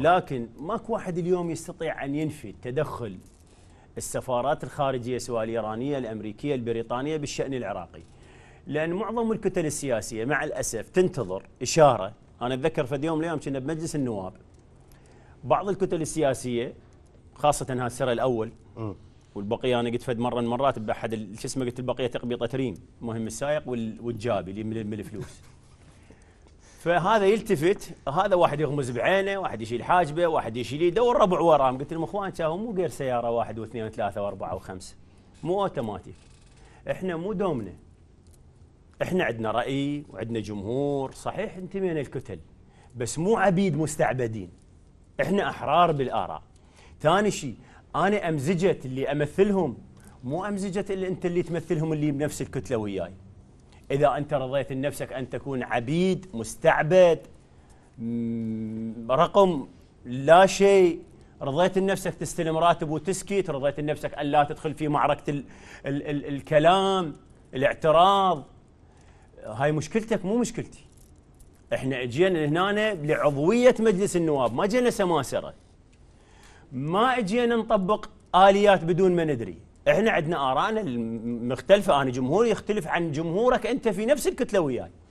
لكن ماكو واحد اليوم يستطيع ان ينفي تدخل السفارات الخارجيه سواء الايرانيه الامريكيه البريطانيه بالشان العراقي لان معظم الكتل السياسيه مع الاسف تنتظر اشاره انا اتذكر في يوم اليوم كنا بمجلس النواب بعض الكتل السياسيه خاصه هذا السر الاول والبقيه انا قلت فد مره من مرات باحد شو اسمه قلت البقيه تقبيطه ريم مهم السائق والجابي اللي من الفلوس فهذا يلتفت هذا واحد يغمز بعينه واحد يشيل حاجبه واحد يشيل يده والربع وراهم قلت لهم اخوان شاهو مو غير سياره واحد واثنين وثلاثه واربعه وخمسه مو اوتوماتيك احنا مو دومنا احنا عندنا راي وعندنا جمهور صحيح انتمينا الكتل بس مو عبيد مستعبدين احنا احرار بالاراء ثاني شيء انا امزجه اللي امثلهم مو امزجه اللي انت اللي تمثلهم اللي بنفس الكتله وياي إذا أنت رضيت لنفسك أن تكون عبيد مستعبد رقم لا شيء رضيت لنفسك تستلم راتب وتسكت رضيت لنفسك أن لا تدخل في معركة الـ الـ الـ الكلام الاعتراض هاي مشكلتك مو مشكلتي احنا اجينا هنا لعضوية مجلس النواب ما جينا سماسرة ما اجينا نطبق آليات بدون ما ندري احنا عندنا ارائنا المختلفه انا جمهوري يختلف عن جمهورك انت في نفس الكتله وياي